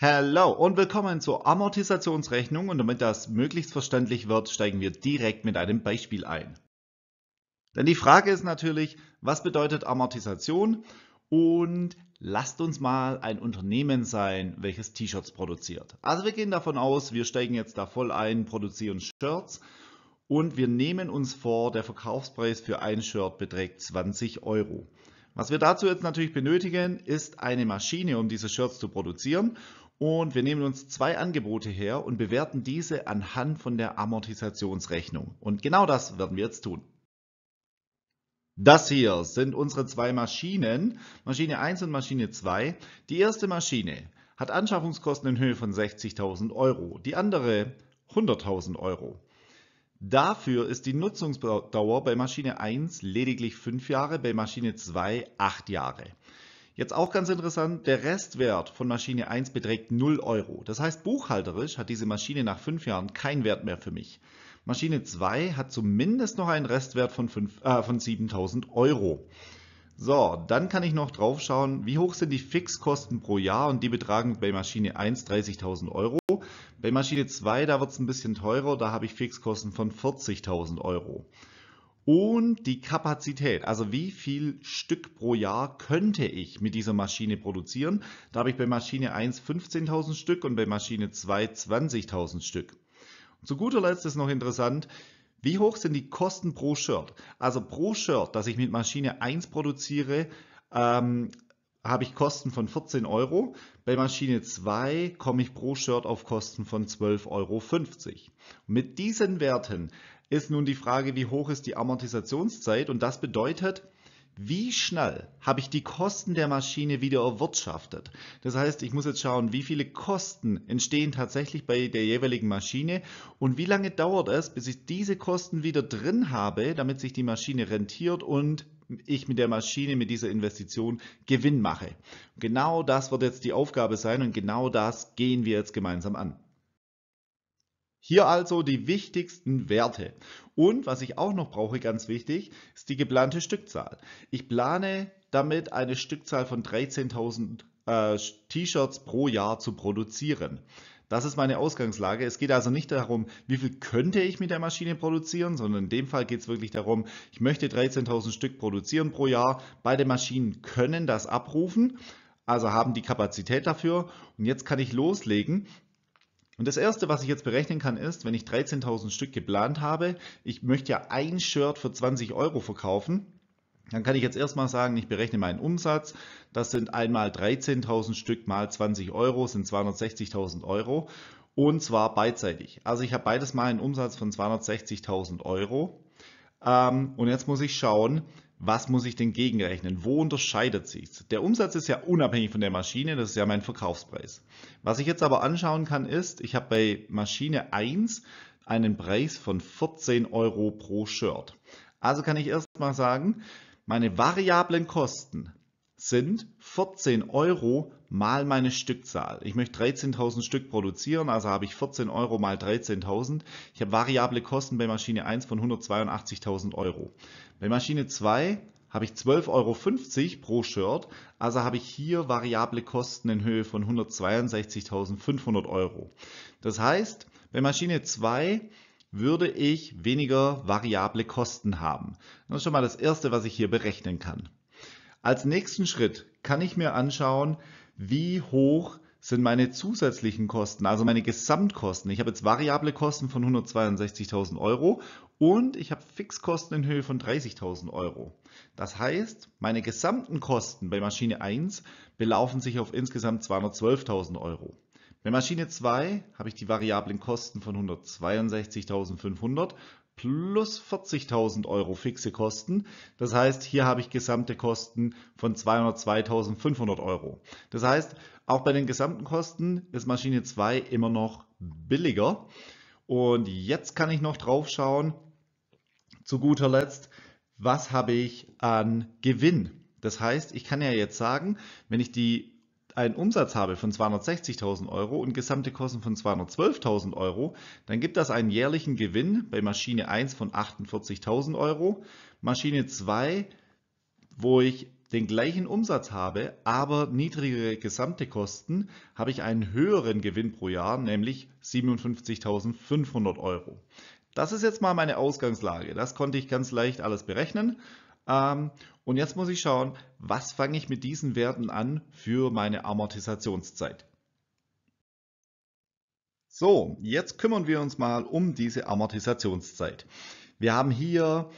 Hallo und willkommen zur Amortisationsrechnung und damit das möglichst verständlich wird, steigen wir direkt mit einem Beispiel ein. Denn die Frage ist natürlich, was bedeutet Amortisation und lasst uns mal ein Unternehmen sein, welches T-Shirts produziert. Also wir gehen davon aus, wir steigen jetzt da voll ein, produzieren Shirts und wir nehmen uns vor, der Verkaufspreis für ein Shirt beträgt 20 Euro. Was wir dazu jetzt natürlich benötigen, ist eine Maschine, um diese Shirts zu produzieren und wir nehmen uns zwei Angebote her und bewerten diese anhand von der Amortisationsrechnung. Und genau das werden wir jetzt tun. Das hier sind unsere zwei Maschinen, Maschine 1 und Maschine 2. Die erste Maschine hat Anschaffungskosten in Höhe von 60.000 Euro, die andere 100.000 Euro. Dafür ist die Nutzungsdauer bei Maschine 1 lediglich 5 Jahre, bei Maschine 2 8 Jahre. Jetzt auch ganz interessant, der Restwert von Maschine 1 beträgt 0 Euro. Das heißt, buchhalterisch hat diese Maschine nach 5 Jahren keinen Wert mehr für mich. Maschine 2 hat zumindest noch einen Restwert von, äh, von 7000 Euro. So, dann kann ich noch drauf schauen, wie hoch sind die Fixkosten pro Jahr und die betragen bei Maschine 1 30.000 Euro. Bei Maschine 2, da wird es ein bisschen teurer, da habe ich Fixkosten von 40.000 Euro und die Kapazität, also wie viel Stück pro Jahr könnte ich mit dieser Maschine produzieren. Da habe ich bei Maschine 1 15.000 Stück und bei Maschine 2 20.000 Stück. zu guter Letzt ist noch interessant, wie hoch sind die Kosten pro Shirt? Also pro Shirt, das ich mit Maschine 1 produziere, ähm, habe ich Kosten von 14 Euro. Bei Maschine 2 komme ich pro Shirt auf Kosten von 12,50 Euro. mit diesen Werten ist nun die Frage, wie hoch ist die Amortisationszeit und das bedeutet, wie schnell habe ich die Kosten der Maschine wieder erwirtschaftet? Das heißt, ich muss jetzt schauen, wie viele Kosten entstehen tatsächlich bei der jeweiligen Maschine und wie lange dauert es, bis ich diese Kosten wieder drin habe, damit sich die Maschine rentiert und ich mit der Maschine, mit dieser Investition Gewinn mache. Genau das wird jetzt die Aufgabe sein und genau das gehen wir jetzt gemeinsam an. Hier also die wichtigsten Werte. Und was ich auch noch brauche, ganz wichtig, ist die geplante Stückzahl. Ich plane damit eine Stückzahl von 13.000 äh, T-Shirts pro Jahr zu produzieren. Das ist meine Ausgangslage. Es geht also nicht darum, wie viel könnte ich mit der Maschine produzieren, sondern in dem Fall geht es wirklich darum, ich möchte 13.000 Stück produzieren pro Jahr. Beide Maschinen können das abrufen, also haben die Kapazität dafür. Und jetzt kann ich loslegen und das erste, was ich jetzt berechnen kann, ist, wenn ich 13.000 Stück geplant habe, ich möchte ja ein Shirt für 20 Euro verkaufen, dann kann ich jetzt erstmal sagen, ich berechne meinen Umsatz. Das sind einmal 13.000 Stück mal 20 Euro, sind 260.000 Euro. Und zwar beidseitig. Also ich habe beides mal einen Umsatz von 260.000 Euro. Ähm, und jetzt muss ich schauen, was muss ich denn gegenrechnen? Wo unterscheidet sich's? Der Umsatz ist ja unabhängig von der Maschine, das ist ja mein Verkaufspreis. Was ich jetzt aber anschauen kann ist, ich habe bei Maschine 1 einen Preis von 14 Euro pro Shirt. Also kann ich erstmal sagen, meine variablen Kosten sind 14 Euro mal meine Stückzahl. Ich möchte 13.000 Stück produzieren, also habe ich 14 Euro mal 13.000. Ich habe variable Kosten bei Maschine 1 von 182.000 Euro. Bei Maschine 2 habe ich 12,50 Euro pro Shirt, also habe ich hier variable Kosten in Höhe von 162.500 Euro. Das heißt, bei Maschine 2 würde ich weniger variable Kosten haben. Das ist schon mal das Erste, was ich hier berechnen kann. Als nächsten Schritt kann ich mir anschauen, wie hoch sind meine zusätzlichen Kosten, also meine Gesamtkosten. Ich habe jetzt variable Kosten von 162.000 Euro und ich habe Fixkosten in Höhe von 30.000 Euro. Das heißt, meine gesamten Kosten bei Maschine 1 belaufen sich auf insgesamt 212.000 Euro. Bei Maschine 2 habe ich die variablen Kosten von 162.500 plus 40.000 Euro fixe Kosten. Das heißt, hier habe ich gesamte Kosten von 202.500 Euro. Das heißt, auch bei den gesamten Kosten ist Maschine 2 immer noch billiger. Und jetzt kann ich noch drauf schauen, zu guter Letzt, was habe ich an Gewinn? Das heißt, ich kann ja jetzt sagen, wenn ich die einen Umsatz habe von 260.000 Euro und gesamte Kosten von 212.000 Euro, dann gibt das einen jährlichen Gewinn bei Maschine 1 von 48.000 Euro, Maschine 2, wo ich den gleichen Umsatz habe, aber niedrigere gesamte Kosten, habe ich einen höheren Gewinn pro Jahr, nämlich 57.500 Euro. Das ist jetzt mal meine Ausgangslage. Das konnte ich ganz leicht alles berechnen ähm, und jetzt muss ich schauen, was fange ich mit diesen Werten an für meine Amortisationszeit. So, jetzt kümmern wir uns mal um diese Amortisationszeit. Wir haben hier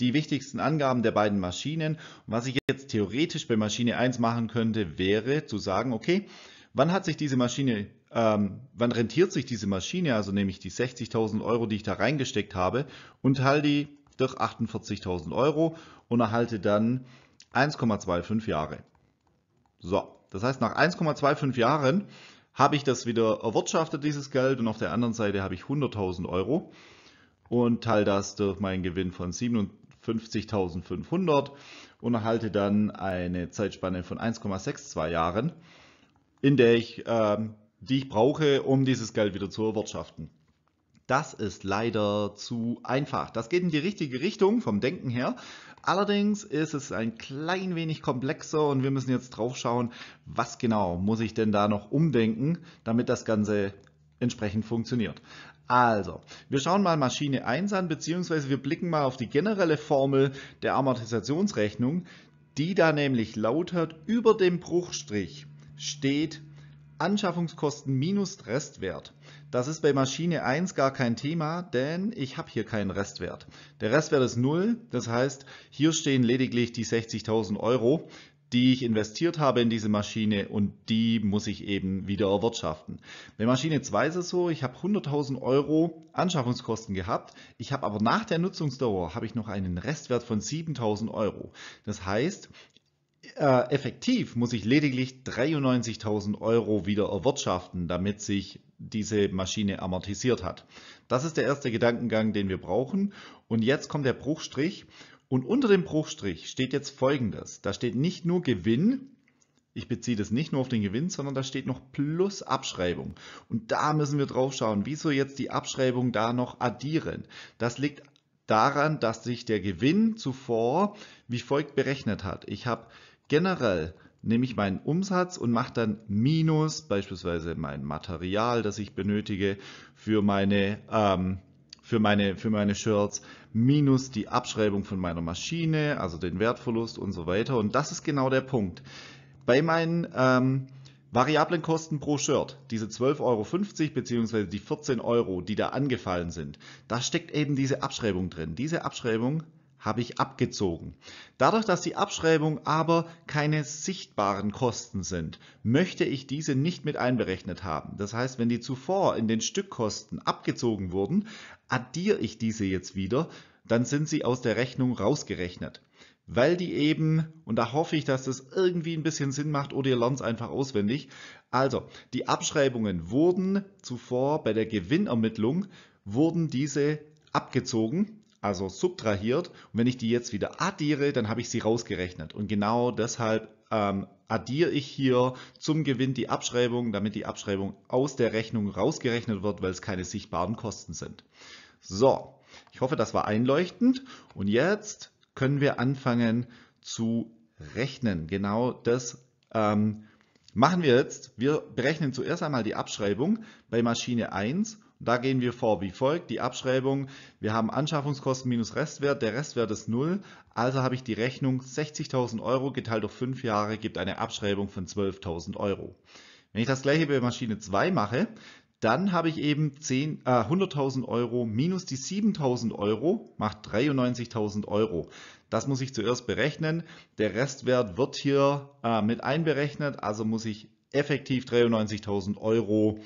die wichtigsten Angaben der beiden Maschinen. was ich jetzt theoretisch bei Maschine 1 machen könnte, wäre zu sagen, okay, wann hat sich diese Maschine, ähm, wann rentiert sich diese Maschine, also nehme ich die 60.000 Euro, die ich da reingesteckt habe und teile die durch 48.000 Euro und erhalte dann 1,25 Jahre. So, das heißt, nach 1,25 Jahren habe ich das wieder erwirtschaftet, dieses Geld, und auf der anderen Seite habe ich 100.000 Euro und teile das durch meinen Gewinn von 57.500 und erhalte dann eine Zeitspanne von 1,62 Jahren, in der ich, äh, die ich brauche, um dieses Geld wieder zu erwirtschaften. Das ist leider zu einfach. Das geht in die richtige Richtung vom Denken her. Allerdings ist es ein klein wenig komplexer und wir müssen jetzt drauf schauen, was genau muss ich denn da noch umdenken, damit das Ganze entsprechend funktioniert. Also, wir schauen mal Maschine 1 an, beziehungsweise wir blicken mal auf die generelle Formel der Amortisationsrechnung, die da nämlich lautet, über dem Bruchstrich steht Anschaffungskosten minus Restwert. Das ist bei Maschine 1 gar kein Thema, denn ich habe hier keinen Restwert. Der Restwert ist 0, das heißt, hier stehen lediglich die 60.000 Euro, die ich investiert habe in diese Maschine und die muss ich eben wieder erwirtschaften. Bei Maschine 2 ist es so, ich habe 100.000 Euro Anschaffungskosten gehabt, ich habe aber nach der Nutzungsdauer habe ich noch einen Restwert von 7.000 Euro. Das heißt, äh, effektiv muss ich lediglich 93.000 Euro wieder erwirtschaften, damit sich diese Maschine amortisiert hat. Das ist der erste Gedankengang, den wir brauchen. Und jetzt kommt der Bruchstrich. Und unter dem Bruchstrich steht jetzt folgendes. Da steht nicht nur Gewinn, ich beziehe das nicht nur auf den Gewinn, sondern da steht noch plus Abschreibung. Und da müssen wir drauf schauen, wieso jetzt die Abschreibung da noch addieren. Das liegt daran, dass sich der Gewinn zuvor wie folgt berechnet hat. Ich habe Generell nehme ich meinen Umsatz und mache dann minus beispielsweise mein Material, das ich benötige für meine, ähm, für meine, für meine Shirts, minus die Abschreibung von meiner Maschine, also den Wertverlust und so weiter. Und das ist genau der Punkt. Bei meinen ähm, variablen Kosten pro Shirt, diese 12,50 Euro bzw. die 14 Euro, die da angefallen sind, da steckt eben diese Abschreibung drin. Diese Abschreibung habe ich abgezogen. Dadurch, dass die Abschreibung aber keine sichtbaren Kosten sind, möchte ich diese nicht mit einberechnet haben. Das heißt, wenn die zuvor in den Stückkosten abgezogen wurden, addiere ich diese jetzt wieder, dann sind sie aus der Rechnung rausgerechnet. Weil die eben, und da hoffe ich, dass das irgendwie ein bisschen Sinn macht oder ihr lernt es einfach auswendig. Also, die Abschreibungen wurden zuvor bei der Gewinnermittlung, wurden diese abgezogen also subtrahiert. Und wenn ich die jetzt wieder addiere, dann habe ich sie rausgerechnet. Und genau deshalb ähm, addiere ich hier zum Gewinn die Abschreibung, damit die Abschreibung aus der Rechnung rausgerechnet wird, weil es keine sichtbaren Kosten sind. So, ich hoffe, das war einleuchtend. Und jetzt können wir anfangen zu rechnen. Genau das ähm, machen wir jetzt. Wir berechnen zuerst einmal die Abschreibung bei Maschine 1 da gehen wir vor wie folgt, die Abschreibung, wir haben Anschaffungskosten minus Restwert, der Restwert ist 0, also habe ich die Rechnung 60.000 Euro geteilt durch 5 Jahre gibt eine Abschreibung von 12.000 Euro. Wenn ich das gleiche bei Maschine 2 mache, dann habe ich eben äh, 100.000 Euro minus die 7.000 Euro macht 93.000 Euro. Das muss ich zuerst berechnen. Der Restwert wird hier äh, mit einberechnet, also muss ich effektiv 93.000 Euro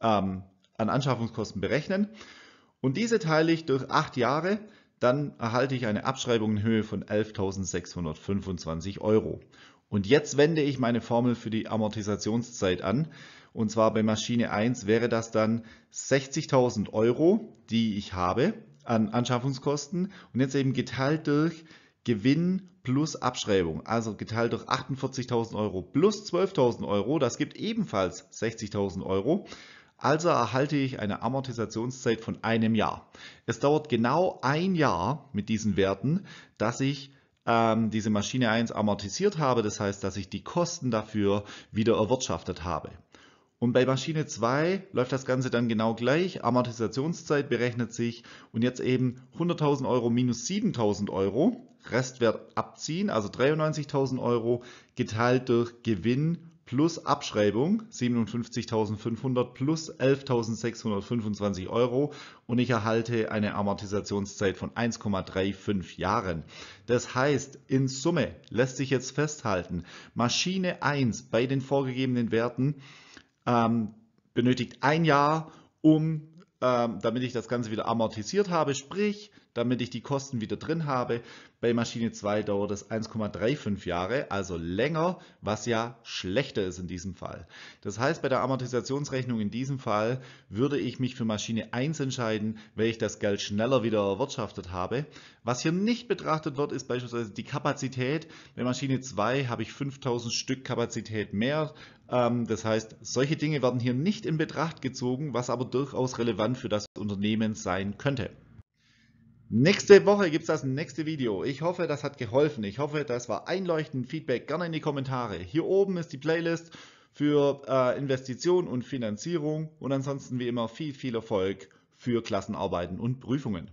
ähm, an Anschaffungskosten berechnen. Und diese teile ich durch acht Jahre, dann erhalte ich eine Abschreibung in Höhe von 11.625 Euro. Und jetzt wende ich meine Formel für die Amortisationszeit an. Und zwar bei Maschine 1 wäre das dann 60.000 Euro, die ich habe an Anschaffungskosten. Und jetzt eben geteilt durch Gewinn plus Abschreibung. Also geteilt durch 48.000 Euro plus 12.000 Euro. Das gibt ebenfalls 60.000 Euro. Also erhalte ich eine Amortisationszeit von einem Jahr. Es dauert genau ein Jahr mit diesen Werten, dass ich ähm, diese Maschine 1 amortisiert habe. Das heißt, dass ich die Kosten dafür wieder erwirtschaftet habe. Und bei Maschine 2 läuft das Ganze dann genau gleich. Amortisationszeit berechnet sich und jetzt eben 100.000 Euro minus 7.000 Euro, Restwert abziehen, also 93.000 Euro, geteilt durch Gewinn plus Abschreibung 57.500 plus 11.625 Euro und ich erhalte eine Amortisationszeit von 1,35 Jahren. Das heißt, in Summe lässt sich jetzt festhalten, Maschine 1 bei den vorgegebenen Werten ähm, benötigt ein Jahr, um ähm, damit ich das Ganze wieder amortisiert habe, sprich, damit ich die Kosten wieder drin habe, bei Maschine 2 dauert es 1,35 Jahre, also länger, was ja schlechter ist in diesem Fall. Das heißt, bei der Amortisationsrechnung in diesem Fall würde ich mich für Maschine 1 entscheiden, weil ich das Geld schneller wieder erwirtschaftet habe. Was hier nicht betrachtet wird, ist beispielsweise die Kapazität. Bei Maschine 2 habe ich 5000 Stück Kapazität mehr. Ähm, das heißt, solche Dinge werden hier nicht in Betracht gezogen, was aber durchaus relevant für das Unternehmen sein könnte. Nächste Woche gibt es das nächste Video. Ich hoffe, das hat geholfen. Ich hoffe, das war einleuchtend. Feedback gerne in die Kommentare. Hier oben ist die Playlist für äh, Investition und Finanzierung. Und ansonsten wie immer viel, viel Erfolg für Klassenarbeiten und Prüfungen.